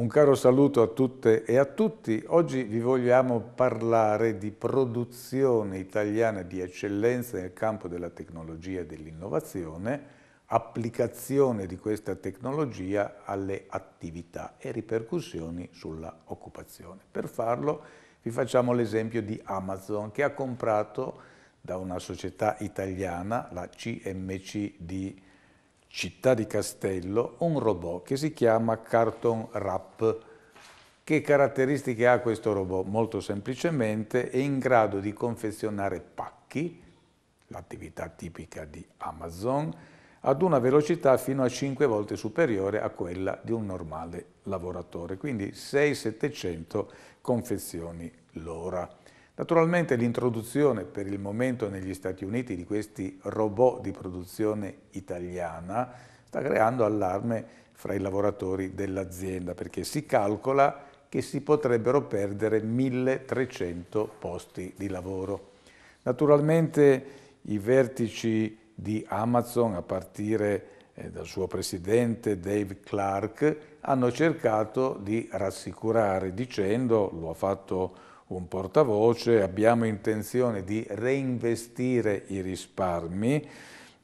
Un caro saluto a tutte e a tutti. Oggi vi vogliamo parlare di produzione italiana di eccellenza nel campo della tecnologia e dell'innovazione, applicazione di questa tecnologia alle attività e ripercussioni sulla occupazione. Per farlo vi facciamo l'esempio di Amazon che ha comprato da una società italiana, la CMC di città di Castello un robot che si chiama Carton Wrap. Che caratteristiche ha questo robot? Molto semplicemente è in grado di confezionare pacchi, l'attività tipica di Amazon, ad una velocità fino a 5 volte superiore a quella di un normale lavoratore, quindi 6-700 confezioni l'ora. Naturalmente l'introduzione per il momento negli Stati Uniti di questi robot di produzione italiana sta creando allarme fra i lavoratori dell'azienda perché si calcola che si potrebbero perdere 1300 posti di lavoro. Naturalmente i vertici di Amazon, a partire eh, dal suo presidente Dave Clark, hanno cercato di rassicurare dicendo, lo ha fatto un portavoce, abbiamo intenzione di reinvestire i risparmi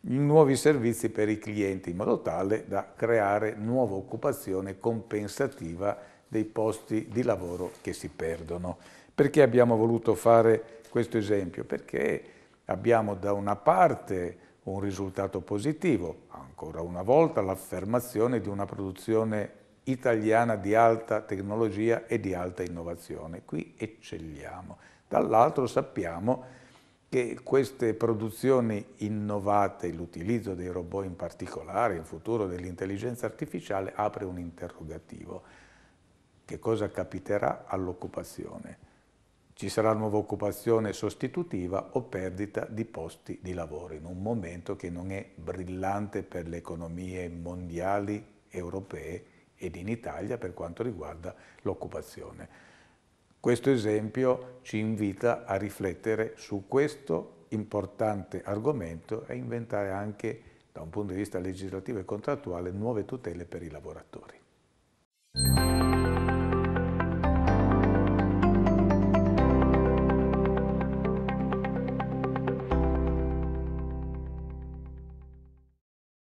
in nuovi servizi per i clienti in modo tale da creare nuova occupazione compensativa dei posti di lavoro che si perdono. Perché abbiamo voluto fare questo esempio? Perché abbiamo da una parte un risultato positivo, ancora una volta l'affermazione di una produzione italiana di alta tecnologia e di alta innovazione. Qui eccelliamo. Dall'altro sappiamo che queste produzioni innovate, l'utilizzo dei robot in particolare, il futuro dell'intelligenza artificiale, apre un interrogativo. Che cosa capiterà all'occupazione? Ci sarà nuova occupazione sostitutiva o perdita di posti di lavoro in un momento che non è brillante per le economie mondiali, europee ed in Italia per quanto riguarda l'occupazione. Questo esempio ci invita a riflettere su questo importante argomento e inventare anche, da un punto di vista legislativo e contrattuale, nuove tutele per i lavoratori.